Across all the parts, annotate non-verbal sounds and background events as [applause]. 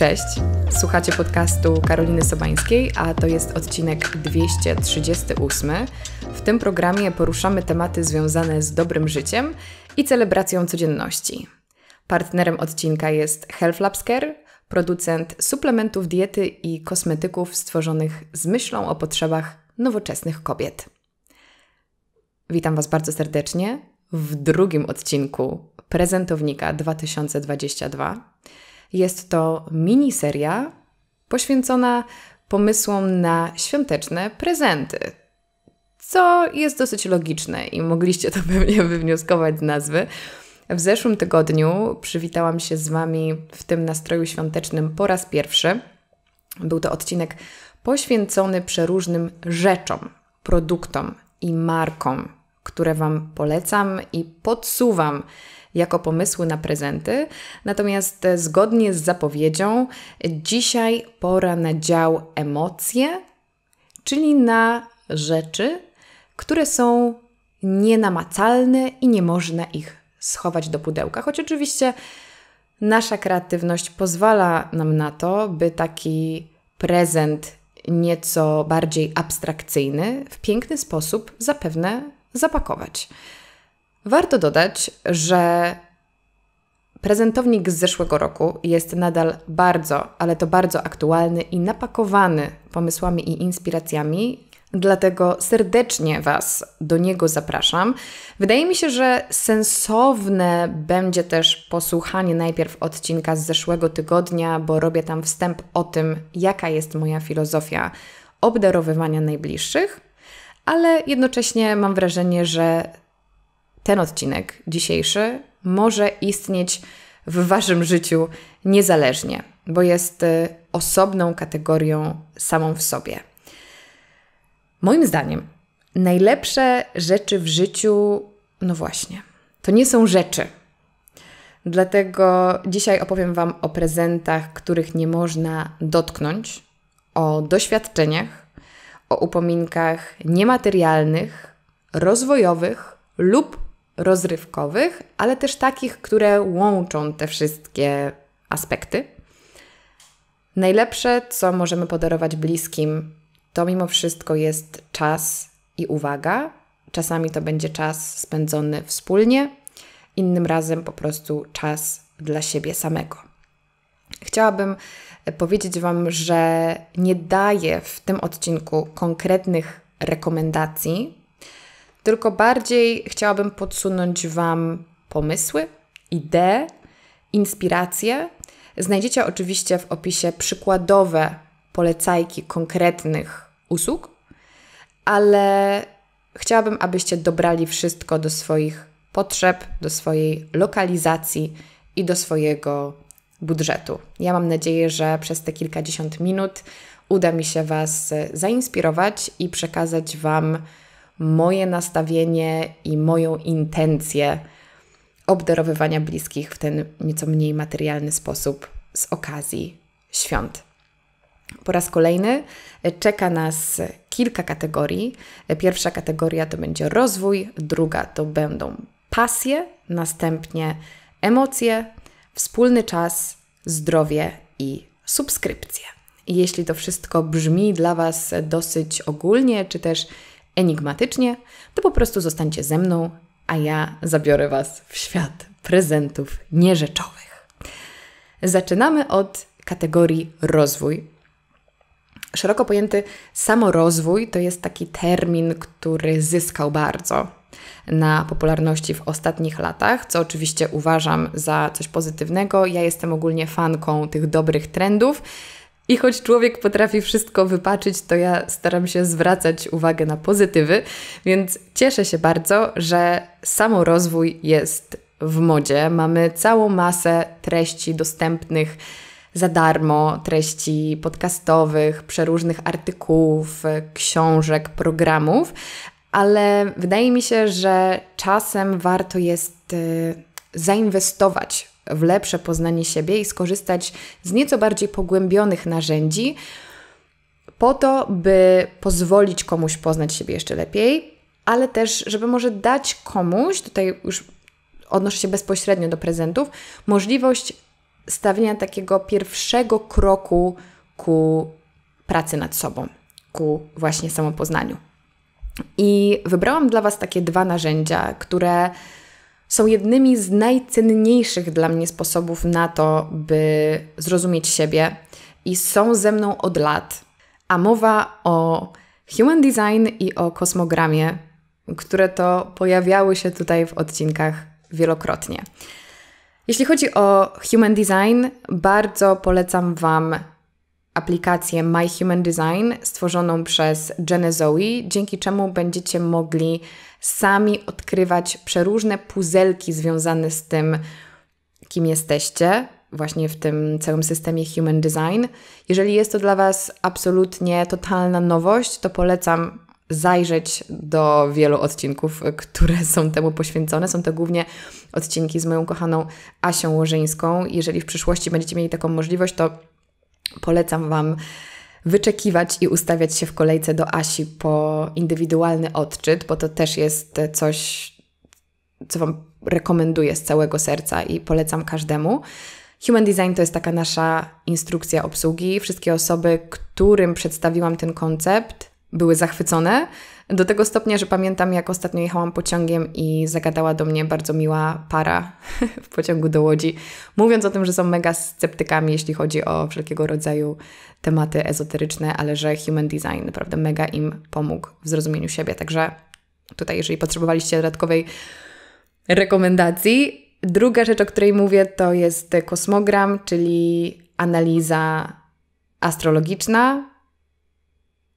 Cześć. Słuchacie podcastu Karoliny Sobańskiej, a to jest odcinek 238. W tym programie poruszamy tematy związane z dobrym życiem i celebracją codzienności. Partnerem odcinka jest Health Labs Care, producent suplementów diety i kosmetyków stworzonych z myślą o potrzebach nowoczesnych kobiet. Witam Was bardzo serdecznie w drugim odcinku prezentownika 2022. Jest to miniseria poświęcona pomysłom na świąteczne prezenty. Co jest dosyć logiczne i mogliście to [laughs] pewnie wywnioskować z nazwy. W zeszłym tygodniu przywitałam się z Wami w tym nastroju świątecznym po raz pierwszy. Był to odcinek poświęcony przeróżnym rzeczom, produktom i markom, które Wam polecam i podsuwam jako pomysły na prezenty. Natomiast e, zgodnie z zapowiedzią, dzisiaj pora na dział emocje, czyli na rzeczy, które są nienamacalne i nie można ich schować do pudełka. Choć oczywiście nasza kreatywność pozwala nam na to, by taki prezent nieco bardziej abstrakcyjny w piękny sposób zapewne zapakować. Warto dodać, że prezentownik z zeszłego roku jest nadal bardzo, ale to bardzo aktualny i napakowany pomysłami i inspiracjami, Dlatego serdecznie Was do niego zapraszam. Wydaje mi się, że sensowne będzie też posłuchanie najpierw odcinka z zeszłego tygodnia, bo robię tam wstęp o tym, jaka jest moja filozofia obdarowywania najbliższych, ale jednocześnie mam wrażenie, że ten odcinek dzisiejszy może istnieć w Waszym życiu niezależnie, bo jest y, osobną kategorią samą w sobie. Moim zdaniem, najlepsze rzeczy w życiu, no właśnie, to nie są rzeczy. Dlatego dzisiaj opowiem Wam o prezentach, których nie można dotknąć, o doświadczeniach, o upominkach niematerialnych, rozwojowych lub rozrywkowych, ale też takich, które łączą te wszystkie aspekty. Najlepsze, co możemy podarować bliskim, to mimo wszystko jest czas i uwaga. Czasami to będzie czas spędzony wspólnie, innym razem po prostu czas dla siebie samego. Chciałabym e, powiedzieć Wam, że nie daję w tym odcinku konkretnych rekomendacji, tylko bardziej chciałabym podsunąć Wam pomysły, idee, inspiracje. Znajdziecie oczywiście w opisie przykładowe polecajki konkretnych usług, ale chciałabym, abyście dobrali wszystko do swoich potrzeb, do swojej lokalizacji i do swojego budżetu. Ja mam nadzieję, że przez te kilkadziesiąt minut uda mi się Was zainspirować i przekazać Wam moje nastawienie i moją intencję obdarowywania bliskich w ten nieco mniej materialny sposób z okazji świąt. Po raz kolejny czeka nas kilka kategorii. Pierwsza kategoria to będzie rozwój, druga to będą pasje, następnie emocje, wspólny czas, zdrowie i subskrypcje. Jeśli to wszystko brzmi dla Was dosyć ogólnie, czy też enigmatycznie, to po prostu zostańcie ze mną, a ja zabiorę Was w świat prezentów nierzeczowych. Zaczynamy od kategorii rozwój. Szeroko pojęty samorozwój to jest taki termin, który zyskał bardzo na popularności w ostatnich latach, co oczywiście uważam za coś pozytywnego. Ja jestem ogólnie fanką tych dobrych trendów i choć człowiek potrafi wszystko wypaczyć, to ja staram się zwracać uwagę na pozytywy, więc cieszę się bardzo, że samorozwój jest w modzie. Mamy całą masę treści dostępnych za darmo, treści podcastowych, przeróżnych artykułów, książek, programów, ale wydaje mi się, że czasem warto jest y, zainwestować w lepsze poznanie siebie i skorzystać z nieco bardziej pogłębionych narzędzi, po to, by pozwolić komuś poznać siebie jeszcze lepiej, ale też, żeby może dać komuś, tutaj już odnoszę się bezpośrednio do prezentów, możliwość stawienia takiego pierwszego kroku ku pracy nad sobą, ku właśnie samopoznaniu. I wybrałam dla Was takie dwa narzędzia, które są jednymi z najcenniejszych dla mnie sposobów na to, by zrozumieć siebie i są ze mną od lat. A mowa o human design i o kosmogramie, które to pojawiały się tutaj w odcinkach wielokrotnie. Jeśli chodzi o human design, bardzo polecam Wam aplikację My Human Design stworzoną przez Genę Zoe, dzięki czemu będziecie mogli sami odkrywać przeróżne puzelki związane z tym, kim jesteście, właśnie w tym całym systemie Human Design. Jeżeli jest to dla Was absolutnie totalna nowość, to polecam zajrzeć do wielu odcinków, [laughs] które są temu poświęcone. Są to głównie odcinki z moją kochaną Asią Łożyńską. Jeżeli w przyszłości będziecie mieli taką możliwość, to polecam Wam wyczekiwać i ustawiać się w kolejce do Asi po indywidualny odczyt, bo to też jest coś, co Wam rekomenduję z całego serca i polecam każdemu. Human Design to jest taka nasza instrukcja obsługi. Wszystkie osoby, którym przedstawiłam ten koncept, były zachwycone. Do tego stopnia, że pamiętam, jak ostatnio jechałam pociągiem i zagadała do mnie bardzo miła para [laughs] w pociągu do Łodzi, mówiąc o tym, że są mega sceptykami, jeśli chodzi o wszelkiego rodzaju tematy ezoteryczne, ale że human design naprawdę mega im pomógł w zrozumieniu siebie. Także tutaj, jeżeli potrzebowaliście dodatkowej rekomendacji. Druga rzecz, o której mówię, to jest kosmogram, czyli analiza astrologiczna,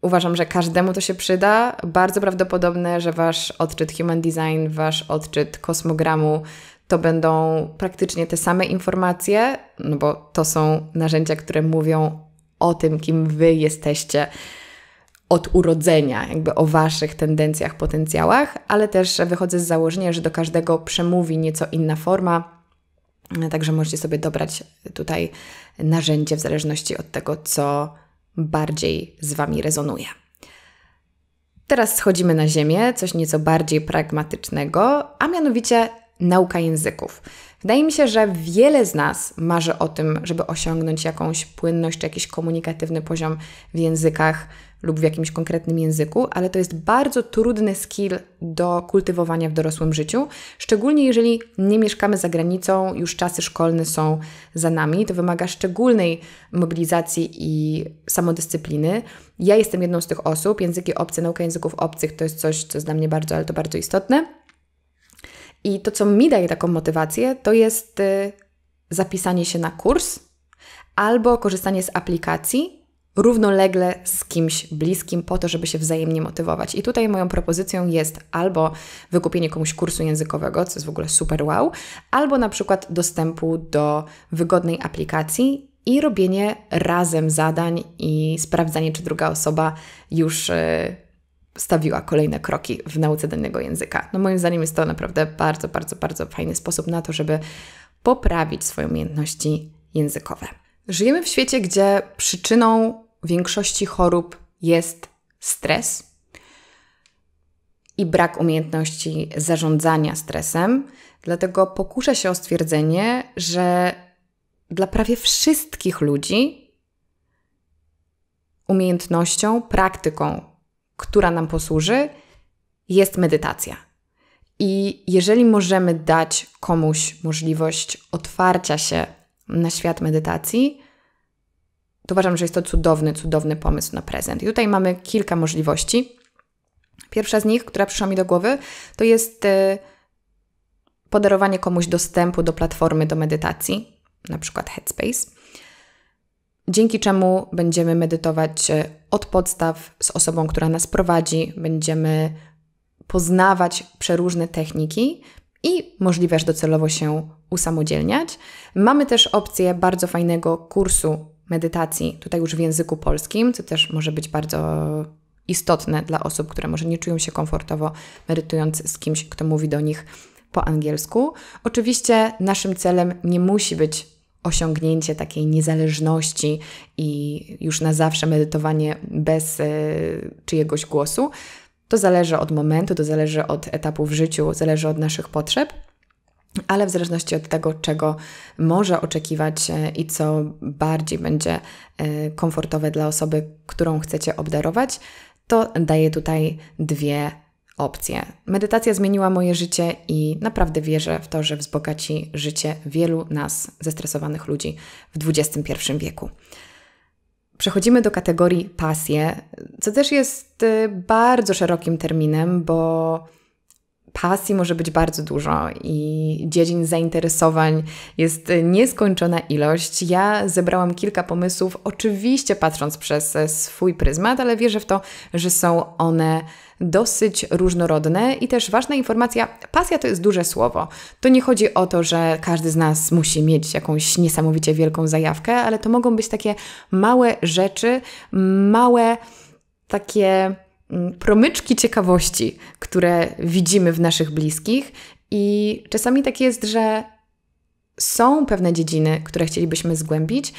Uważam, że każdemu to się przyda. Bardzo prawdopodobne, że wasz odczyt Human Design, wasz odczyt kosmogramu to będą praktycznie te same informacje, no bo to są narzędzia, które mówią o tym, kim wy jesteście od urodzenia, jakby o waszych tendencjach, potencjałach, ale też wychodzę z założenia, że do każdego przemówi nieco inna forma. Także możecie sobie dobrać tutaj narzędzie w zależności od tego, co bardziej z Wami rezonuje. Teraz schodzimy na ziemię, coś nieco bardziej pragmatycznego, a mianowicie nauka języków. Wydaje mi się, że wiele z nas marzy o tym, żeby osiągnąć jakąś płynność czy jakiś komunikatywny poziom w językach lub w jakimś konkretnym języku, ale to jest bardzo trudny skill do kultywowania w dorosłym życiu, szczególnie jeżeli nie mieszkamy za granicą, już czasy szkolne są za nami, to wymaga szczególnej mobilizacji i samodyscypliny. Ja jestem jedną z tych osób, języki obce, nauka języków obcych to jest coś, co jest dla mnie bardzo, ale to bardzo istotne. I to, co mi daje taką motywację, to jest y, zapisanie się na kurs albo korzystanie z aplikacji, równolegle z kimś bliskim po to, żeby się wzajemnie motywować. I tutaj moją propozycją jest albo wykupienie komuś kursu językowego, co jest w ogóle super wow, albo na przykład dostępu do wygodnej aplikacji i robienie razem zadań i sprawdzanie, czy druga osoba już y, stawiła kolejne kroki w nauce danego języka. No moim zdaniem jest to naprawdę bardzo, bardzo, bardzo fajny sposób na to, żeby poprawić swoje umiejętności językowe. Żyjemy w świecie, gdzie przyczyną większości chorób jest stres i brak umiejętności zarządzania stresem. Dlatego pokuszę się o stwierdzenie, że dla prawie wszystkich ludzi umiejętnością, praktyką, która nam posłuży, jest medytacja. I jeżeli możemy dać komuś możliwość otwarcia się na świat medytacji, tu uważam, że jest to cudowny, cudowny pomysł na prezent. I tutaj mamy kilka możliwości. Pierwsza z nich, która przyszła mi do głowy, to jest y, podarowanie komuś dostępu do platformy do medytacji, na przykład Headspace, dzięki czemu będziemy medytować y, od podstaw z osobą, która nas prowadzi, będziemy poznawać przeróżne techniki i możliwe, że docelowo się usamodzielniać. Mamy też opcję bardzo fajnego kursu medytacji, tutaj już w języku polskim, co też może być bardzo istotne dla osób, które może nie czują się komfortowo medytując z kimś, kto mówi do nich po angielsku. Oczywiście naszym celem nie musi być osiągnięcie takiej niezależności i już na zawsze medytowanie bez y, czyjegoś głosu. To zależy od momentu, to zależy od etapu w życiu, zależy od naszych potrzeb ale w zależności od tego, czego może oczekiwać e, i co bardziej będzie e, komfortowe dla osoby, którą chcecie obdarować, to daję tutaj dwie opcje. Medytacja zmieniła moje życie i naprawdę wierzę w to, że wzbogaci życie wielu nas, zestresowanych ludzi w XXI wieku. Przechodzimy do kategorii pasje, co też jest e, bardzo szerokim terminem, bo pasji może być bardzo dużo i dziedzin zainteresowań jest nieskończona ilość. Ja zebrałam kilka pomysłów, oczywiście patrząc przez swój pryzmat, ale wierzę w to, że są one dosyć różnorodne i też ważna informacja, pasja to jest duże słowo. To nie chodzi o to, że każdy z nas musi mieć jakąś niesamowicie wielką zajawkę, ale to mogą być takie małe rzeczy, małe takie Mm, promyczki ciekawości, które widzimy w naszych bliskich. I czasami tak jest, że są pewne dziedziny, które chcielibyśmy zgłębić,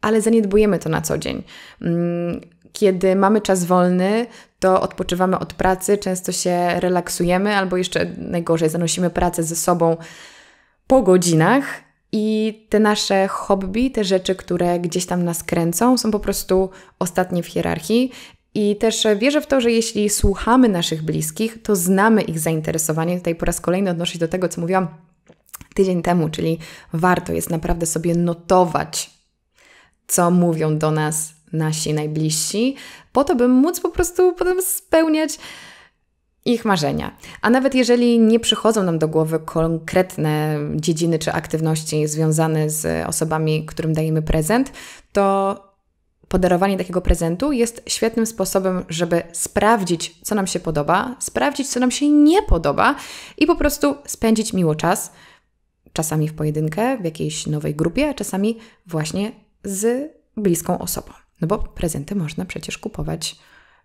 ale zaniedbujemy to na co dzień. Mm, kiedy mamy czas wolny, to odpoczywamy od pracy, często się relaksujemy, albo jeszcze najgorzej, zanosimy pracę ze sobą po godzinach i te nasze hobby, te rzeczy, które gdzieś tam nas kręcą, są po prostu ostatnie w hierarchii i też e, wierzę w to, że jeśli słuchamy naszych bliskich, to znamy ich zainteresowanie. Tutaj po raz kolejny odnoszę się do tego, co mówiłam tydzień temu, czyli warto jest naprawdę sobie notować, co mówią do nas nasi najbliżsi, po to, by móc po prostu potem spełniać ich marzenia. A nawet jeżeli nie przychodzą nam do głowy konkretne dziedziny czy aktywności związane z osobami, którym dajemy prezent, to podarowanie takiego prezentu jest świetnym sposobem, żeby sprawdzić, co nam się podoba, sprawdzić, co nam się nie podoba i po prostu spędzić miło czas, czasami w pojedynkę, w jakiejś nowej grupie, a czasami właśnie z bliską osobą. No bo prezenty można przecież kupować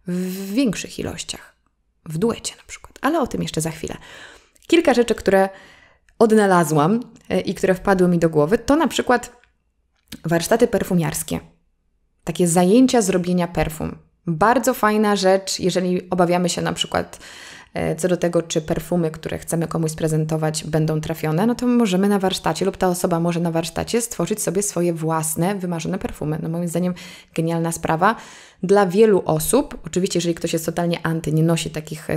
w większych ilościach, w duecie na przykład, ale o tym jeszcze za chwilę. Kilka rzeczy, które odnalazłam e, i które wpadły mi do głowy, to na przykład warsztaty perfumiarskie takie zajęcia zrobienia perfum. Bardzo fajna rzecz, jeżeli obawiamy się na przykład e, co do tego, czy perfumy, które chcemy komuś prezentować, będą trafione, no to możemy na warsztacie lub ta osoba może na warsztacie stworzyć sobie swoje własne, wymarzone perfumy. No moim zdaniem genialna sprawa. Dla wielu osób, oczywiście jeżeli ktoś jest totalnie anty, nie nosi takich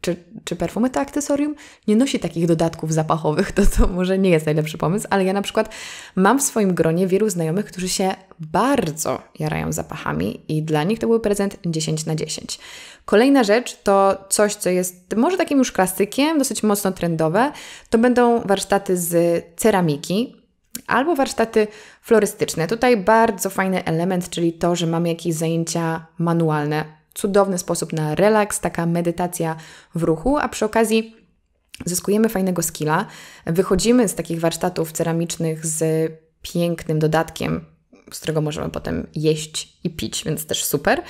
czy, czy perfumy to akcesorium, nie nosi takich dodatków zapachowych, [laughs] to to może nie jest najlepszy pomysł, ale ja na przykład mam w swoim gronie wielu znajomych, którzy się bardzo jarają zapachami i dla nich to był prezent 10 na 10. Kolejna rzecz to coś, co jest może takim już klasykiem, dosyć mocno trendowe, to będą warsztaty z ceramiki, albo warsztaty florystyczne. Tutaj bardzo fajny element, czyli to, że mamy jakieś zajęcia manualne cudowny sposób na relaks, taka medytacja w ruchu, a przy okazji zyskujemy fajnego skilla, wychodzimy z takich warsztatów ceramicznych z pięknym dodatkiem, z którego możemy potem jeść i pić, więc też super.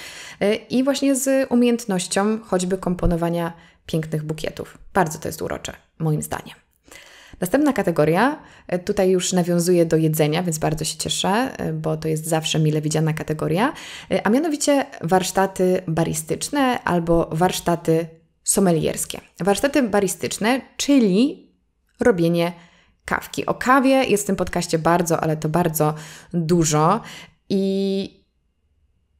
I właśnie z umiejętnością choćby komponowania pięknych bukietów. Bardzo to jest urocze, moim zdaniem. Następna kategoria e, tutaj już nawiązuje do jedzenia, więc bardzo się cieszę, e, bo to jest zawsze mile widziana kategoria, e, a mianowicie warsztaty baristyczne albo warsztaty somelierskie. Warsztaty baristyczne, czyli robienie kawki. O kawie jest w tym podcaście bardzo, ale to bardzo dużo i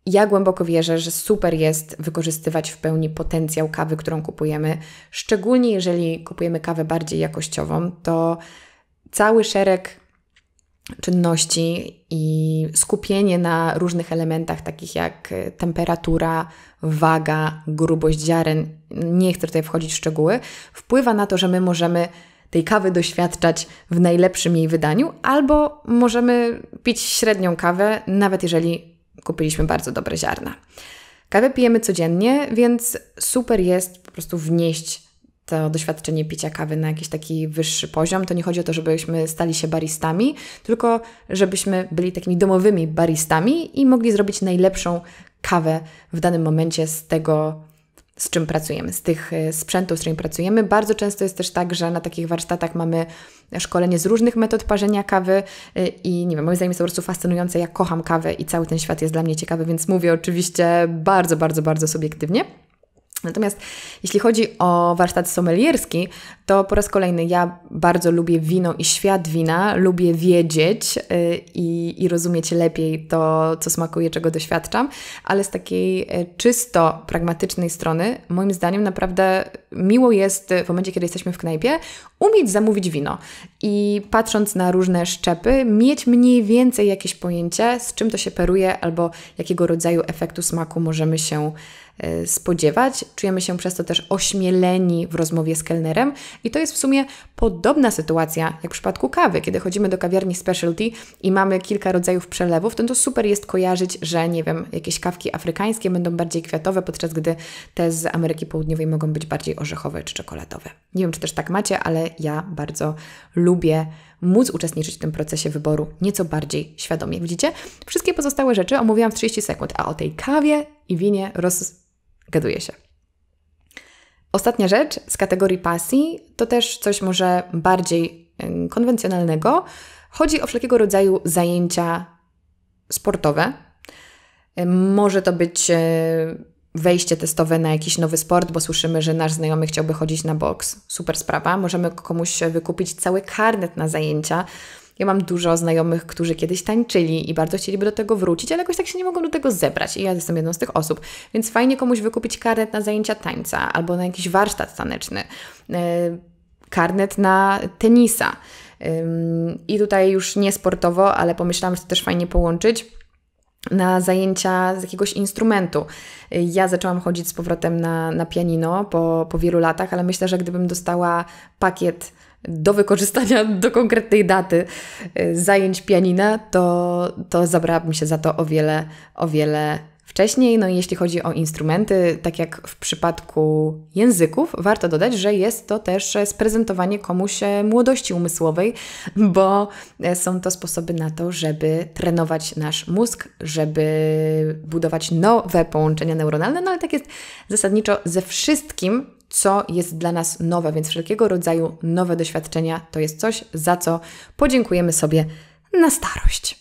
ja głęboko wierzę, że super jest wykorzystywać w pełni potencjał kawy, którą kupujemy, szczególnie jeżeli kupujemy kawę bardziej jakościową, to cały szereg czynności i skupienie na różnych elementach, takich jak e, temperatura, waga, grubość ziaren, nie chcę tutaj wchodzić w szczegóły, wpływa na to, że my możemy tej kawy doświadczać w najlepszym jej wydaniu, albo możemy pić średnią kawę, nawet jeżeli kupiliśmy bardzo dobre ziarna. Kawę pijemy codziennie, więc super jest po prostu wnieść to doświadczenie picia kawy na jakiś taki wyższy poziom. To nie chodzi o to, żebyśmy stali się baristami, tylko żebyśmy byli takimi domowymi baristami i mogli zrobić najlepszą kawę w danym momencie z tego z czym pracujemy, z tych e, sprzętów, z którymi pracujemy. Bardzo często jest też tak, że na takich warsztatach mamy szkolenie z różnych metod parzenia kawy e, i nie wiem, moim zdaniem jest to po prostu fascynujące. Ja kocham kawę i cały ten świat jest dla mnie ciekawy, więc mówię oczywiście bardzo, bardzo, bardzo subiektywnie. Natomiast jeśli chodzi o warsztat sommelierski, to po raz kolejny ja bardzo lubię wino i świat wina, lubię wiedzieć y, i, i rozumieć lepiej to, co smakuje, czego doświadczam, ale z takiej e, czysto pragmatycznej strony, moim zdaniem naprawdę miło jest w momencie, kiedy jesteśmy w knajpie, umieć zamówić wino i patrząc na różne szczepy, mieć mniej więcej jakieś pojęcie, z czym to się peruje albo jakiego rodzaju efektu smaku możemy się E, spodziewać. Czujemy się przez to też ośmieleni w rozmowie z kelnerem i to jest w sumie podobna sytuacja jak w przypadku kawy. Kiedy chodzimy do kawiarni specialty i mamy kilka rodzajów przelewów, to, to super jest kojarzyć, że nie wiem, jakieś kawki afrykańskie będą bardziej kwiatowe, podczas gdy te z Ameryki Południowej mogą być bardziej orzechowe czy czekoladowe. Nie wiem, czy też tak macie, ale ja bardzo lubię móc uczestniczyć w tym procesie wyboru nieco bardziej świadomie. Widzicie? Wszystkie pozostałe rzeczy omówiłam w 30 sekund, a o tej kawie i winie roz Gaduje się. Ostatnia rzecz z kategorii pasji to też coś może bardziej konwencjonalnego. Chodzi o wszelkiego rodzaju zajęcia sportowe. Może to być e, wejście testowe na jakiś nowy sport, bo słyszymy, że nasz znajomy chciałby chodzić na boks. Super sprawa. Możemy komuś wykupić cały karnet na zajęcia ja mam dużo znajomych, którzy kiedyś tańczyli i bardzo chcieliby do tego wrócić, ale jakoś tak się nie mogą do tego zebrać i ja jestem jedną z tych osób. Więc fajnie komuś wykupić karnet na zajęcia tańca albo na jakiś warsztat taneczny, e, karnet na tenisa. I tutaj już nie sportowo, ale pomyślałam, że to też fajnie połączyć na zajęcia z jakiegoś instrumentu. Ja zaczęłam chodzić z powrotem na, na pianino po, po wielu latach, ale myślę, że gdybym dostała pakiet do wykorzystania do konkretnej daty y, zajęć pianina, to, to zabrałabym się za to o wiele, o wiele wcześniej. No i jeśli chodzi o instrumenty, tak jak w przypadku języków, warto dodać, że jest to też sprezentowanie komuś e, młodości umysłowej, bo e, są to sposoby na to, żeby trenować nasz mózg, żeby budować nowe połączenia neuronalne, no ale tak jest zasadniczo ze wszystkim, co jest dla nas nowe, więc wszelkiego rodzaju nowe doświadczenia to jest coś, za co podziękujemy sobie na starość.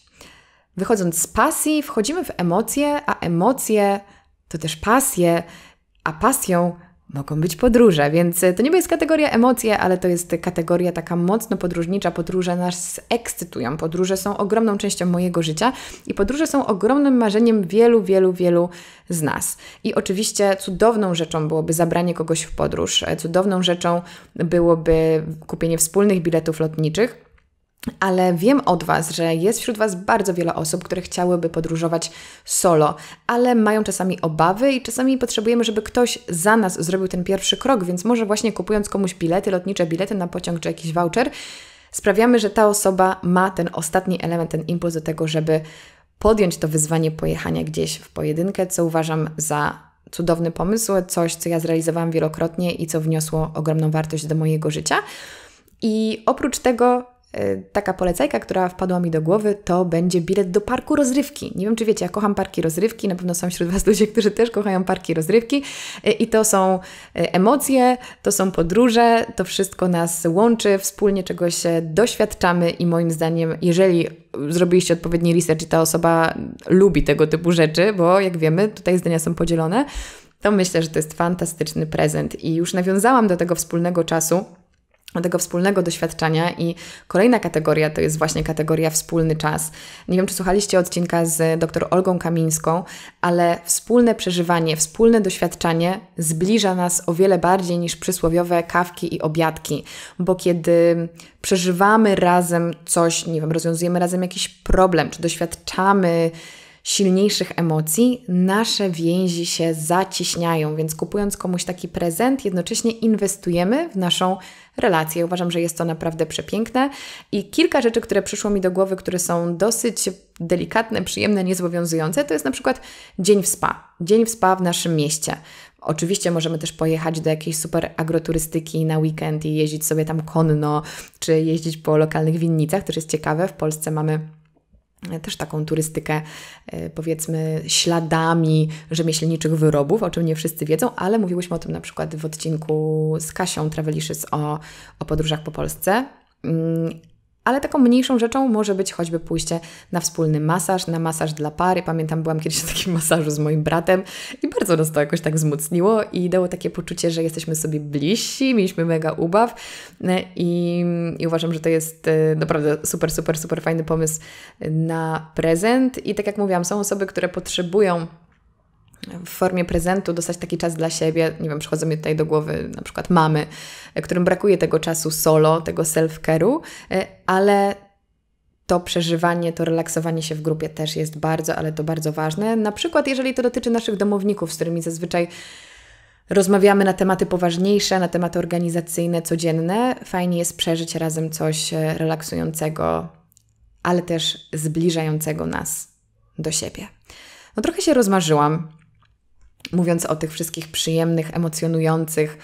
Wychodząc z pasji, wchodzimy w emocje, a emocje to też pasje, a pasją mogą być podróże, więc e, to nie jest kategoria emocje, ale to jest kategoria taka mocno podróżnicza. Podróże nas ekscytują, podróże są ogromną częścią mojego życia i podróże są ogromnym marzeniem wielu, wielu, wielu z nas. I oczywiście cudowną rzeczą byłoby zabranie kogoś w podróż, e, cudowną rzeczą byłoby kupienie wspólnych biletów lotniczych. Ale wiem od Was, że jest wśród Was bardzo wiele osób, które chciałyby podróżować solo, ale mają czasami obawy i czasami potrzebujemy, żeby ktoś za nas zrobił ten pierwszy krok, więc może właśnie kupując komuś bilety, lotnicze bilety na pociąg czy jakiś voucher, sprawiamy, że ta osoba ma ten ostatni element, ten impuls do tego, żeby podjąć to wyzwanie pojechania gdzieś w pojedynkę, co uważam za cudowny pomysł, coś, co ja zrealizowałam wielokrotnie i co wniosło ogromną wartość do mojego życia. I oprócz tego E, taka polecajka, która wpadła mi do głowy, to będzie bilet do parku rozrywki. Nie wiem, czy wiecie, ja kocham parki rozrywki, na pewno są wśród Was ludzie, którzy też kochają parki rozrywki e, i to są e, emocje, to są podróże, to wszystko nas łączy, wspólnie czegoś doświadczamy i moim zdaniem, jeżeli zrobiliście odpowiedni research i ta osoba lubi tego typu rzeczy, bo jak wiemy, tutaj zdania są podzielone, to myślę, że to jest fantastyczny prezent i już nawiązałam do tego wspólnego czasu, tego wspólnego doświadczenia i kolejna kategoria to jest właśnie kategoria wspólny czas. Nie wiem, czy słuchaliście odcinka z dr Olgą Kamińską, ale wspólne przeżywanie, wspólne doświadczanie zbliża nas o wiele bardziej niż przysłowiowe kawki i obiadki, bo kiedy przeżywamy razem coś, nie wiem, rozwiązujemy razem jakiś problem, czy doświadczamy silniejszych emocji, nasze więzi się zaciśniają, więc kupując komuś taki prezent, jednocześnie inwestujemy w naszą relację. Uważam, że jest to naprawdę przepiękne i kilka rzeczy, które przyszło mi do głowy, które są dosyć delikatne, przyjemne, niezobowiązujące, to jest na przykład dzień w spa. Dzień w spa w naszym mieście. Oczywiście możemy też pojechać do jakiejś super agroturystyki na weekend i jeździć sobie tam konno, czy jeździć po lokalnych winnicach, też jest ciekawe. W Polsce mamy też taką turystykę, e, powiedzmy, śladami rzemieślniczych wyrobów, o czym nie wszyscy wiedzą, ale mówiłyśmy o tym na przykład w odcinku z Kasią Travelicious o, o podróżach po Polsce. Mm, ale taką mniejszą rzeczą może być choćby pójście na wspólny masaż, na masaż dla pary. Pamiętam, byłam kiedyś na takim [laughs] masażu z moim bratem i bardzo nas to jakoś tak wzmocniło i dało takie poczucie, że jesteśmy sobie bliżsi, mieliśmy mega ubaw e, i, i uważam, że to jest e, naprawdę super, super, super fajny pomysł na prezent. I tak jak mówiłam, są osoby, które potrzebują w formie prezentu dostać taki czas dla siebie. Nie wiem, przychodzą mi tutaj do głowy na przykład mamy, e, którym brakuje tego czasu solo, tego self-care'u, e, ale to przeżywanie, to relaksowanie się w grupie też jest bardzo, ale to bardzo ważne. Na przykład, jeżeli to dotyczy naszych domowników, z którymi zazwyczaj rozmawiamy na tematy poważniejsze, na tematy organizacyjne, codzienne, fajnie jest przeżyć razem coś e, relaksującego, ale też zbliżającego nas do siebie. No trochę się rozmarzyłam, mówiąc o tych wszystkich przyjemnych, emocjonujących,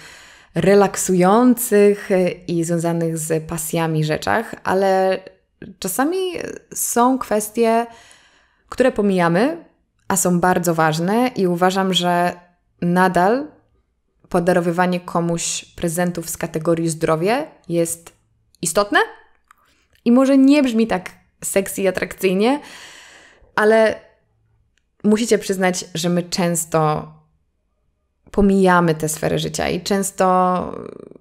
relaksujących y, i związanych z pasjami rzeczach, ale czasami są kwestie, które pomijamy, a są bardzo ważne i uważam, że nadal podarowywanie komuś prezentów z kategorii zdrowie jest istotne i może nie brzmi tak sexy i atrakcyjnie, ale musicie przyznać, że my często pomijamy te sfery życia i często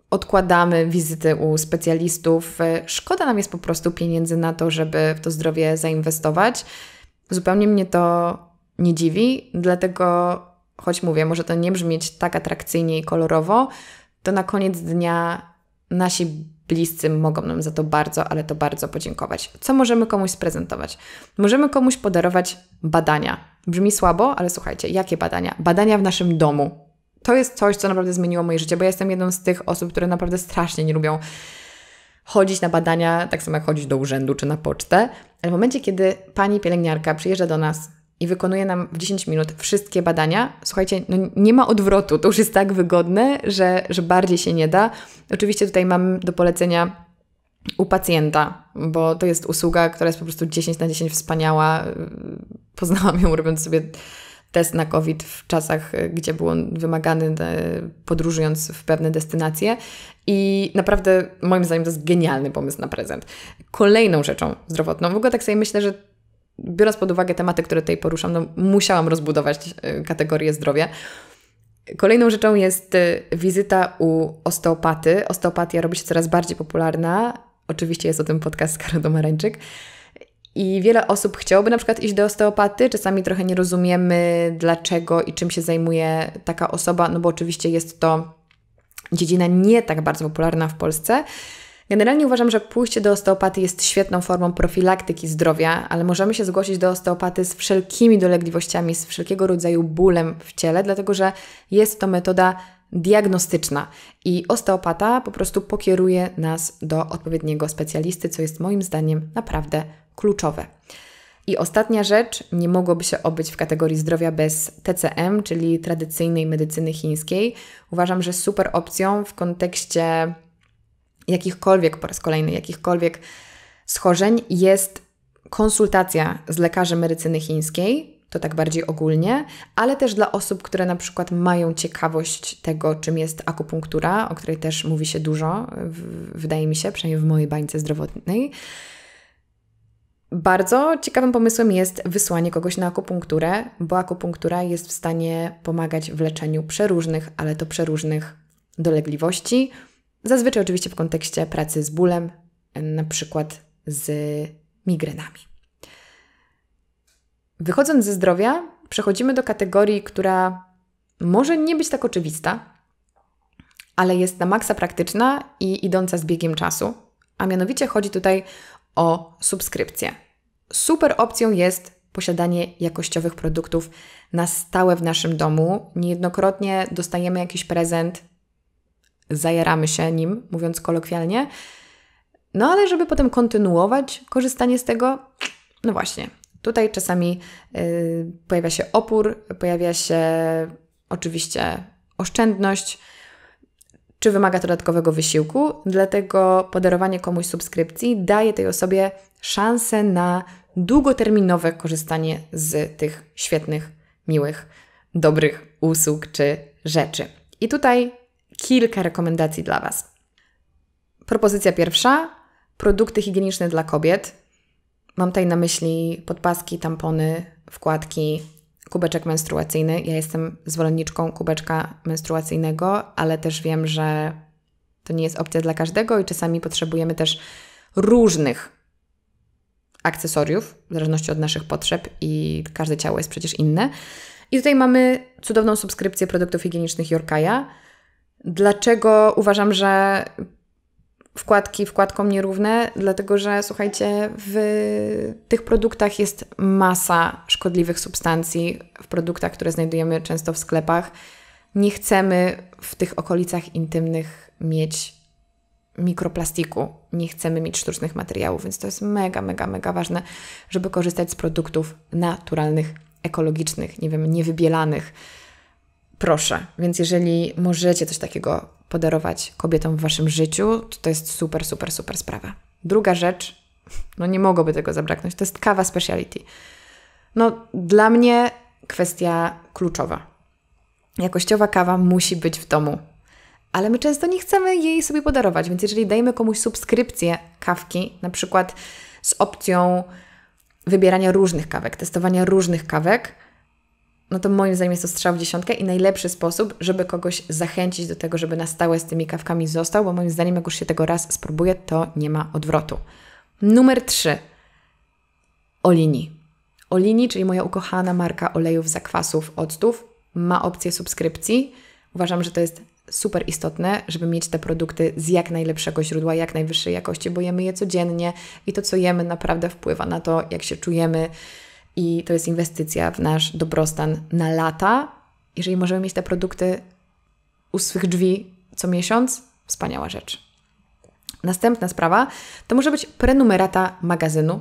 odkładamy wizyty u specjalistów. Szkoda nam jest po prostu pieniędzy na to, żeby w to zdrowie zainwestować. Zupełnie mnie to nie dziwi, dlatego, choć mówię, może to nie brzmieć tak atrakcyjnie i kolorowo, to na koniec dnia nasi bliscy mogą nam za to bardzo, ale to bardzo podziękować. Co możemy komuś sprezentować? Możemy komuś podarować badania. Brzmi słabo, ale słuchajcie, jakie badania? Badania w naszym domu. To jest coś, co naprawdę zmieniło moje życie, bo ja jestem jedną z tych osób, które naprawdę strasznie nie lubią chodzić na badania, tak samo jak chodzić do urzędu czy na pocztę. Ale w momencie, kiedy pani pielęgniarka przyjeżdża do nas i wykonuje nam w 10 minut wszystkie badania. Słuchajcie, no nie ma odwrotu, to już jest tak wygodne, że, że bardziej się nie da. Oczywiście tutaj mam do polecenia u pacjenta, bo to jest usługa, która jest po prostu 10 na 10 wspaniała. Poznałam ją robiąc sobie test na COVID w czasach, gdzie był on wymagany, e, podróżując w pewne destynacje. I naprawdę, moim zdaniem, to jest genialny pomysł na prezent. Kolejną rzeczą zdrowotną, w ogóle tak sobie myślę, że biorąc pod uwagę tematy, które tutaj poruszam, no, musiałam rozbudować e, kategorię zdrowia. Kolejną rzeczą jest e, wizyta u osteopaty. Osteopatia robi się coraz bardziej popularna. Oczywiście jest o tym podcast z Karo Domarańczyk. I wiele osób chciałoby na przykład iść do osteopaty. Czasami trochę nie rozumiemy, dlaczego i czym się zajmuje taka osoba, no bo oczywiście jest to dziedzina nie tak bardzo popularna w Polsce. Generalnie uważam, że pójście do osteopaty jest świetną formą profilaktyki zdrowia, ale możemy się zgłosić do osteopaty z wszelkimi dolegliwościami, z wszelkiego rodzaju bólem w ciele, dlatego że jest to metoda diagnostyczna i osteopata po prostu pokieruje nas do odpowiedniego specjalisty, co jest moim zdaniem naprawdę kluczowe. I ostatnia rzecz, nie mogłoby się obyć w kategorii zdrowia bez TCM, czyli tradycyjnej medycyny chińskiej. Uważam, że super opcją w kontekście jakichkolwiek, po raz kolejny, jakichkolwiek schorzeń jest konsultacja z lekarzem medycyny chińskiej, to tak bardziej ogólnie, ale też dla osób, które na przykład mają ciekawość tego, czym jest akupunktura, o której też mówi się dużo, w, wydaje mi się, przynajmniej w mojej bańce zdrowotnej. Bardzo ciekawym pomysłem jest wysłanie kogoś na akupunkturę, bo akupunktura jest w stanie pomagać w leczeniu przeróżnych, ale to przeróżnych dolegliwości, Zazwyczaj oczywiście w kontekście pracy z bólem, na przykład z migrenami. Wychodząc ze zdrowia, przechodzimy do kategorii, która może nie być tak oczywista, ale jest na maksa praktyczna i idąca z biegiem czasu, a mianowicie chodzi tutaj o subskrypcję. Super opcją jest posiadanie jakościowych produktów na stałe w naszym domu. Niejednokrotnie dostajemy jakiś prezent, zajaramy się nim, mówiąc kolokwialnie. No ale żeby potem kontynuować korzystanie z tego, no właśnie, tutaj czasami y, pojawia się opór, pojawia się oczywiście oszczędność, czy wymaga dodatkowego wysiłku, dlatego podarowanie komuś subskrypcji daje tej osobie szansę na długoterminowe korzystanie z tych świetnych, miłych, dobrych usług czy rzeczy. I tutaj kilka rekomendacji dla Was. Propozycja pierwsza: produkty higieniczne dla kobiet. Mam tutaj na myśli podpaski, tampony, wkładki, kubeczek menstruacyjny. Ja jestem zwolenniczką kubeczka menstruacyjnego, ale też wiem, że to nie jest opcja dla każdego i czasami potrzebujemy też różnych akcesoriów, w zależności od naszych potrzeb i każde ciało jest przecież inne. I tutaj mamy cudowną subskrypcję produktów higienicznych Yorkaya Dlaczego uważam, że wkładki wkładkom nierówne? Dlatego, że słuchajcie, w tych produktach jest masa szkodliwych substancji, w produktach, które znajdujemy często w sklepach. Nie chcemy w tych okolicach intymnych mieć mikroplastiku, nie chcemy mieć sztucznych materiałów, więc to jest mega, mega, mega ważne, żeby korzystać z produktów naturalnych, ekologicznych, nie wiem, niewybielanych proszę. Więc jeżeli możecie coś takiego podarować kobietom w waszym życiu, to, to jest super, super, super sprawa. Druga rzecz, no nie mogłoby tego zabraknąć, to jest kawa speciality. No dla mnie kwestia kluczowa. Jakościowa kawa musi być w domu. Ale my często nie chcemy jej sobie podarować, więc jeżeli dajemy komuś subskrypcję kawki, na przykład z opcją wybierania różnych kawek, testowania różnych kawek, no to moim zdaniem jest to strzał w dziesiątkę i najlepszy sposób, żeby kogoś zachęcić do tego, żeby na stałe z tymi kawkami został, bo moim zdaniem, jak już się tego raz spróbuje, to nie ma odwrotu. Numer trzy. Olini. Olini, czyli moja ukochana marka olejów, zakwasów, octów, ma opcję subskrypcji. Uważam, że to jest super istotne, żeby mieć te produkty z jak najlepszego źródła, jak najwyższej jakości, bo jemy je codziennie i to, co jemy, naprawdę wpływa na to, jak się czujemy i to jest inwestycja w nasz dobrostan na lata. Jeżeli możemy mieć te produkty u swych drzwi co miesiąc, wspaniała rzecz. Następna sprawa to może być prenumerata magazynu,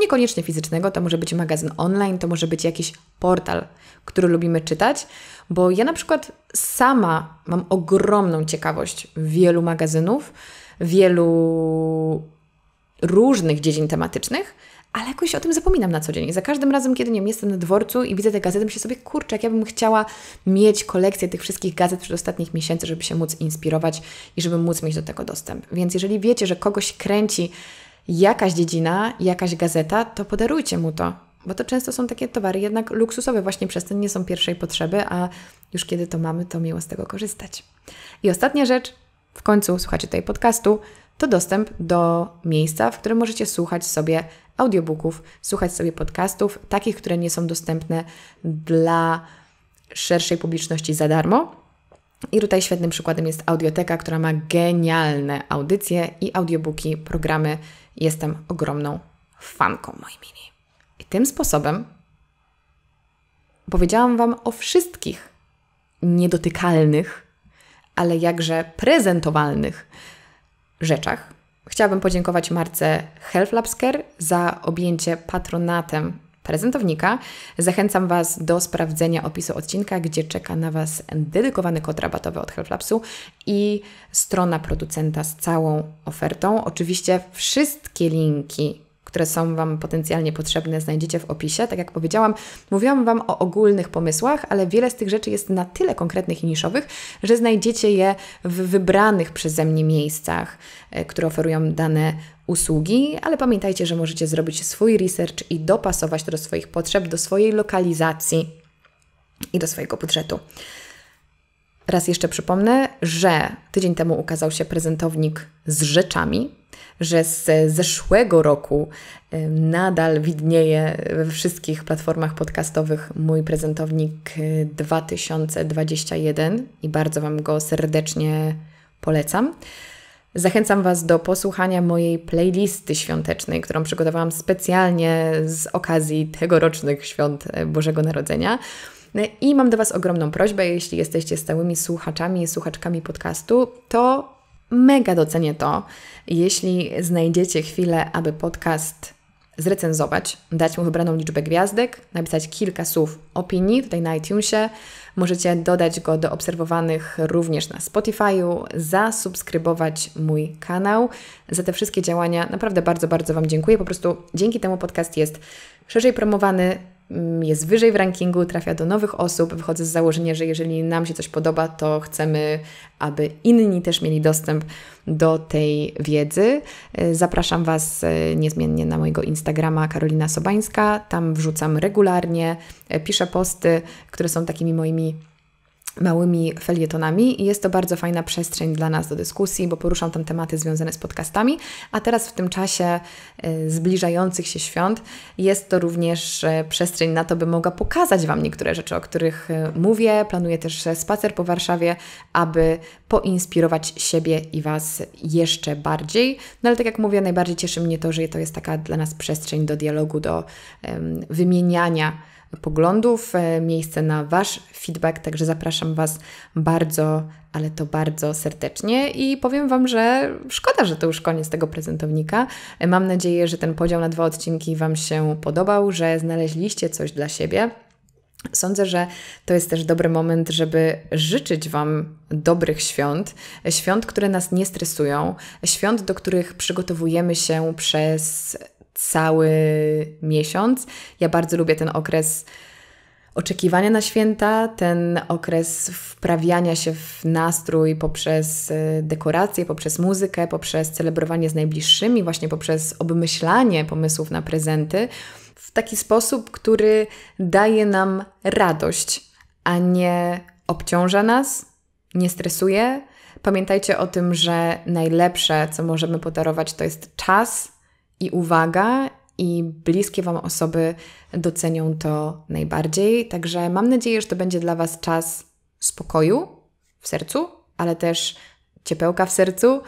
niekoniecznie fizycznego, to może być magazyn online, to może być jakiś portal, który lubimy czytać, bo ja na przykład sama mam ogromną ciekawość wielu magazynów, wielu różnych dziedzin tematycznych ale jakoś o tym zapominam na co dzień. I za każdym razem, kiedy nie wiem, jestem na dworcu i widzę te gazety, myślę sobie, kurczę, jak ja bym chciała mieć kolekcję tych wszystkich gazet przez ostatnich miesięcy, żeby się móc inspirować i żeby móc mieć do tego dostęp. Więc jeżeli wiecie, że kogoś kręci jakaś dziedzina, jakaś gazeta, to podarujcie mu to. Bo to często są takie towary jednak luksusowe, właśnie przez to nie są pierwszej potrzeby, a już kiedy to mamy, to miło z tego korzystać. I ostatnia rzecz, w końcu słuchacie tutaj podcastu, to dostęp do miejsca, w którym możecie słuchać sobie audiobooków, słuchać sobie podcastów, takich, które nie są dostępne dla szerszej publiczności za darmo. I tutaj świetnym przykładem jest Audioteka, która ma genialne audycje i audiobooki, programy. Jestem ogromną fanką moim mini. I tym sposobem powiedziałam Wam o wszystkich niedotykalnych, ale jakże prezentowalnych rzeczach, Chciałabym podziękować marce Health za objęcie patronatem prezentownika. Zachęcam Was do sprawdzenia opisu odcinka, gdzie czeka na Was dedykowany kod rabatowy od HelpLabsu i strona producenta z całą ofertą. Oczywiście wszystkie linki które są Wam potencjalnie potrzebne, znajdziecie w opisie. Tak jak powiedziałam, mówiłam Wam o ogólnych pomysłach, ale wiele z tych rzeczy jest na tyle konkretnych i niszowych, że znajdziecie je w wybranych przeze mnie miejscach, e, które oferują dane usługi, ale pamiętajcie, że możecie zrobić swój research i dopasować to do swoich potrzeb, do swojej lokalizacji i do swojego budżetu. Raz jeszcze przypomnę, że tydzień temu ukazał się prezentownik z rzeczami, że z zeszłego roku y, nadal widnieje we wszystkich platformach podcastowych mój prezentownik 2021 y, i bardzo Wam go serdecznie polecam. Zachęcam Was do posłuchania mojej playlisty świątecznej, którą przygotowałam specjalnie z okazji tegorocznych świąt y, Bożego Narodzenia. I mam do Was ogromną prośbę, jeśli jesteście stałymi słuchaczami i słuchaczkami podcastu, to Mega docenię to, jeśli znajdziecie chwilę, aby podcast zrecenzować, dać mu wybraną liczbę gwiazdek, napisać kilka słów opinii tutaj na iTunesie. Możecie dodać go do obserwowanych również na Spotify'u, zasubskrybować mój kanał. Za te wszystkie działania naprawdę bardzo, bardzo Wam dziękuję. Po prostu dzięki temu podcast jest szerzej promowany, Mm, jest wyżej w rankingu, trafia do nowych osób. Wychodzę z założenia, że jeżeli nam się coś podoba, to chcemy, aby inni też mieli dostęp do tej wiedzy. E, zapraszam Was e, niezmiennie na mojego Instagrama Karolina Sobańska. Tam wrzucam regularnie, e, piszę posty, które są takimi moimi małymi felietonami i jest to bardzo fajna przestrzeń dla nas do dyskusji, bo poruszam tam tematy związane z podcastami, a teraz w tym czasie e, zbliżających się świąt jest to również e, przestrzeń na to, by mogła pokazać Wam niektóre rzeczy, o których e, mówię. Planuję też spacer po Warszawie, aby poinspirować siebie i Was jeszcze bardziej. No ale tak jak mówię, najbardziej cieszy mnie to, że to jest taka dla nas przestrzeń do dialogu, do um, wymieniania poglądów, e, miejsce na Wasz feedback, także zapraszam Was bardzo, ale to bardzo serdecznie i powiem Wam, że szkoda, że to już koniec tego prezentownika. E, mam nadzieję, że ten podział na dwa odcinki Wam się podobał, że znaleźliście coś dla siebie. Sądzę, że to jest też dobry moment, żeby życzyć Wam dobrych świąt, świąt, które nas nie stresują, świąt, do których przygotowujemy się przez cały miesiąc. Ja bardzo lubię ten okres oczekiwania na święta, ten okres wprawiania się w nastrój poprzez e, dekoracje, poprzez muzykę, poprzez celebrowanie z najbliższymi, właśnie poprzez obmyślanie pomysłów na prezenty w taki sposób, który daje nam radość, a nie obciąża nas, nie stresuje. Pamiętajcie o tym, że najlepsze, co możemy podarować, to jest czas i uwaga, i bliskie Wam osoby docenią to najbardziej. Także mam nadzieję, że to będzie dla Was czas spokoju w sercu, ale też ciepełka w sercu,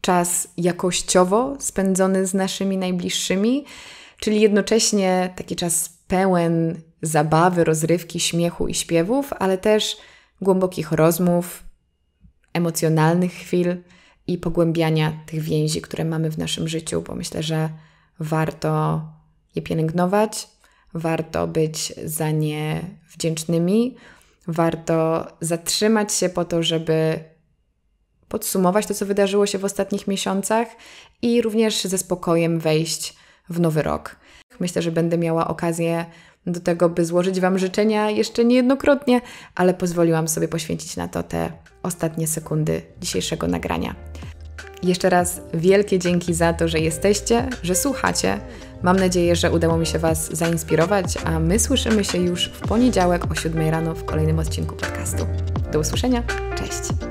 czas jakościowo spędzony z naszymi najbliższymi, czyli jednocześnie taki czas pełen zabawy, rozrywki, śmiechu i śpiewów, ale też głębokich rozmów, emocjonalnych chwil i pogłębiania tych więzi, które mamy w naszym życiu, bo myślę, że warto je pielęgnować, warto być za nie wdzięcznymi, warto zatrzymać się po to, żeby podsumować to, co wydarzyło się w ostatnich miesiącach i również ze spokojem wejść w nowy rok. Myślę, że będę miała okazję do tego, by złożyć Wam życzenia jeszcze niejednokrotnie, ale pozwoliłam sobie poświęcić na to te ostatnie sekundy dzisiejszego nagrania. Jeszcze raz wielkie dzięki za to, że jesteście, że słuchacie. Mam nadzieję, że udało mi się Was zainspirować, a my słyszymy się już w poniedziałek o 7 rano w kolejnym odcinku podcastu. Do usłyszenia, cześć!